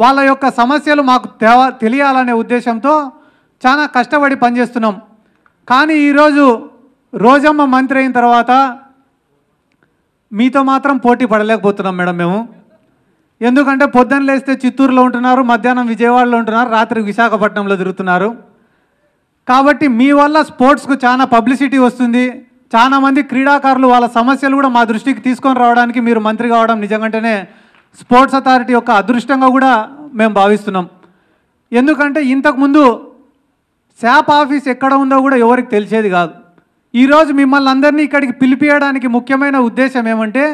వాళ్ళ యొక్క సమస్యలు మాకు తెలియాలనే ఉద్దేశంతో చాలా కష్టపడి పనిచేస్తున్నాం కానీ ఈరోజు రోజమ్మ మంత్రి అయిన తర్వాత మీతో మాత్రం పోటీ పడలేకపోతున్నాం మేడం మేము ఎందుకంటే పొద్దున్న లేస్తే చిత్తూరులో ఉంటున్నారు మధ్యాహ్నం విజయవాడలో ఉంటున్నారు రాత్రి విశాఖపట్నంలో తిరుగుతున్నారు కాబట్టి మీ వల్ల స్పోర్ట్స్కు చాలా పబ్లిసిటీ వస్తుంది చాలామంది క్రీడాకారులు వాళ్ళ సమస్యలు కూడా మా దృష్టికి తీసుకొని రావడానికి మీరు మంత్రి కావడం నిజంగానే స్పోర్ట్స్ అథారిటీ యొక్క అదృష్టంగా కూడా మేము భావిస్తున్నాం ఎందుకంటే ఇంతకుముందు శాప్ ఆఫీస్ ఎక్కడ ఉందో కూడా ఎవరికి తెలిసేది కాదు ఈరోజు మిమ్మల్ని అందరినీ ఇక్కడికి పిలిపియడానికి ముఖ్యమైన ఉద్దేశం ఏమంటే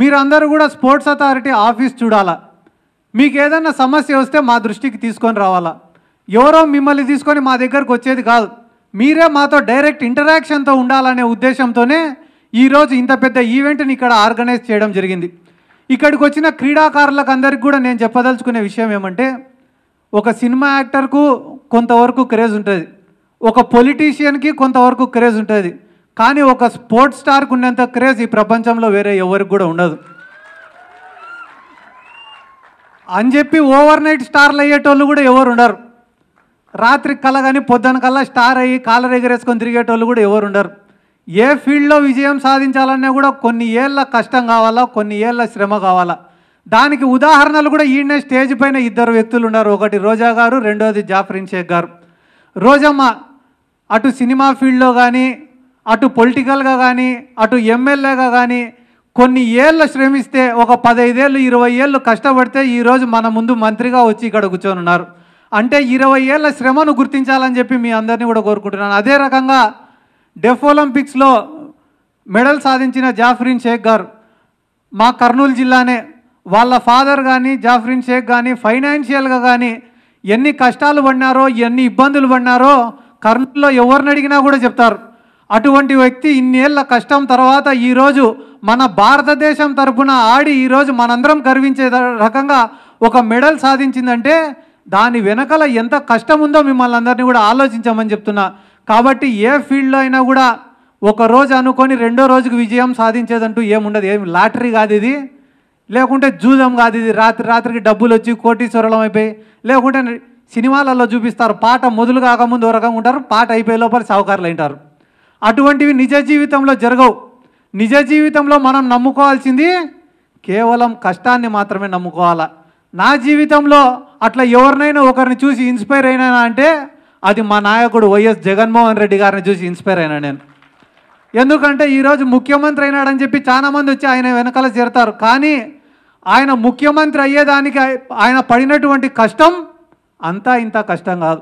మీరందరూ కూడా స్పోర్ట్స్ అథారిటీ ఆఫీస్ చూడాలా మీకు ఏదైనా సమస్య వస్తే మా దృష్టికి తీసుకొని రావాలా ఎవరో మిమ్మల్ని తీసుకొని మా దగ్గరకు వచ్చేది కాదు మీరే మాతో డైరెక్ట్ ఇంటరాక్షన్తో ఉండాలనే ఉద్దేశంతోనే ఈరోజు ఇంత పెద్ద ఈవెంట్ని ఇక్కడ ఆర్గనైజ్ చేయడం జరిగింది ఇక్కడికి వచ్చిన క్రీడాకారులకు అందరికి కూడా నేను చెప్పదలుచుకునే విషయం ఏమంటే ఒక సినిమా యాక్టర్కు కొంతవరకు క్రేజ్ ఉంటుంది ఒక పొలిటీషియన్కి కొంతవరకు క్రేజ్ ఉంటుంది కానీ ఒక స్పోర్ట్స్ స్టార్కు ఉన్నంత క్రేజ్ ఈ ప్రపంచంలో వేరే ఎవరికి కూడా ఉండదు అని చెప్పి ఓవర్ నైట్ స్టార్లు అయ్యేటోళ్ళు కూడా ఎవరు ఉండరు రాత్రి కల కానీ పొద్దున కల్లా స్టార్ అయ్యి కాలర్ ఎగరేసుకొని తిరిగేటోళ్ళు కూడా ఎవరు ఉండరు ఏ ఫీల్డ్లో విజయం సాధించాలన్నా కూడా కొన్ని ఏళ్ళ కష్టం కావాలా కొన్ని ఏళ్ళ శ్రమ కావాలా దానికి ఉదాహరణలు కూడా ఈయన స్టేజ్ పైన ఇద్దరు వ్యక్తులు ఉన్నారు ఒకటి రోజా గారు రెండోది జాఫరిన్ షేక్ గారు రోజమ్మ అటు సినిమా ఫీల్డ్లో కానీ అటు పొలిటికల్గా కానీ అటు ఎమ్మెల్యేగా కానీ కొన్ని ఏళ్ళు శ్రమిస్తే ఒక పదైదేళ్ళు ఇరవై ఏళ్ళు కష్టపడితే ఈరోజు మన ముందు మంత్రిగా వచ్చి ఇక్కడ కూర్చొని ఉన్నారు అంటే ఇరవై ఏళ్ళ శ్రమను గుర్తించాలని చెప్పి మీ అందరినీ కూడా కోరుకుంటున్నాను అదే రకంగా డెఫ్ ఒలింపిక్స్లో మెడల్ సాధించిన జాఫ్రిన్ షేక్ గారు మా కర్నూలు జిల్లానే వాళ్ళ ఫాదర్ కానీ జాఫ్రిన్ షేక్ కానీ ఫైనాన్షియల్గా కానీ ఎన్ని కష్టాలు పడినారో ఎన్ని ఇబ్బందులు పడినారో కర్నూలులో ఎవరిని అడిగినా కూడా చెప్తారు అటువంటి వ్యక్తి ఇన్నేళ్ల కష్టం తర్వాత ఈరోజు మన భారతదేశం తరఫున ఆడి ఈరోజు మనందరం గర్వించే రకంగా ఒక మెడల్ సాధించిందంటే దాని వెనకల ఎంత కష్టం ఉందో మిమ్మల్ని అందరినీ కూడా ఆలోచించమని చెప్తున్నా కాబట్టి ఏ ఫీల్డ్లో అయినా కూడా ఒక రోజు అనుకొని రెండో రోజుకు విజయం సాధించేదంటూ ఏముండదు ఏం లాటరీ కాదు ఇది లేకుంటే జూదం కాదు ఇది రాత్రి రాత్రికి డబ్బులు వచ్చి కోటీశ్వరలం అయిపోయి లేకుంటే సినిమాలలో చూపిస్తారు పాట మొదలు కాకముందు ఒక ఉంటారు పాట అయిపోయే లోపల సహకారులు అయింటారు అటువంటివి నిజ జీవితంలో జరగవు నిజ జీవితంలో మనం నమ్ముకోవాల్సింది కేవలం కష్టాన్ని మాత్రమే నమ్ముకోవాలా నా జీవితంలో అట్లా ఎవరినైనా ఒకరిని చూసి ఇన్స్పైర్ అయినా అంటే అది మా నాయకుడు వైఎస్ జగన్మోహన్ రెడ్డి గారిని చూసి ఇన్స్పైర్ అయినా నేను ఎందుకంటే ఈరోజు ముఖ్యమంత్రి అయినాడని చెప్పి చాలామంది వచ్చి ఆయన వెనకాల చేరతారు కానీ ఆయన ముఖ్యమంత్రి అయ్యేదానికి ఆయన పడినటువంటి కష్టం అంతా ఇంత కష్టం కాదు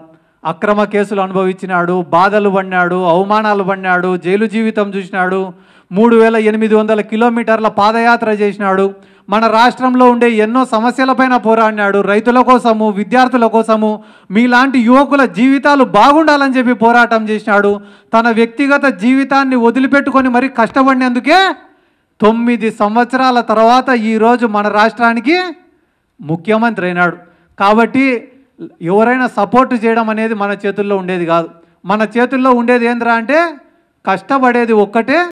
అక్రమ కేసులు అనుభవించినాడు బాధలు పడినాడు అవమానాలు పడినాడు జైలు జీవితం చూసినాడు మూడు వేల ఎనిమిది వందల కిలోమీటర్ల పాదయాత్ర చేసినాడు మన రాష్ట్రంలో ఉండే ఎన్నో సమస్యలపైన పోరాడినాడు రైతుల కోసము విద్యార్థుల కోసము మీలాంటి యువకుల జీవితాలు బాగుండాలని చెప్పి పోరాటం చేసినాడు తన వ్యక్తిగత జీవితాన్ని వదిలిపెట్టుకొని మరి కష్టపడినందుకే తొమ్మిది సంవత్సరాల తర్వాత ఈరోజు మన రాష్ట్రానికి ముఖ్యమంత్రి అయినాడు కాబట్టి ఎవరైనా సపోర్ట్ చేయడం అనేది మన చేతుల్లో ఉండేది కాదు మన చేతుల్లో ఉండేది ఏంద్రా అంటే కష్టపడేది ఒక్కటే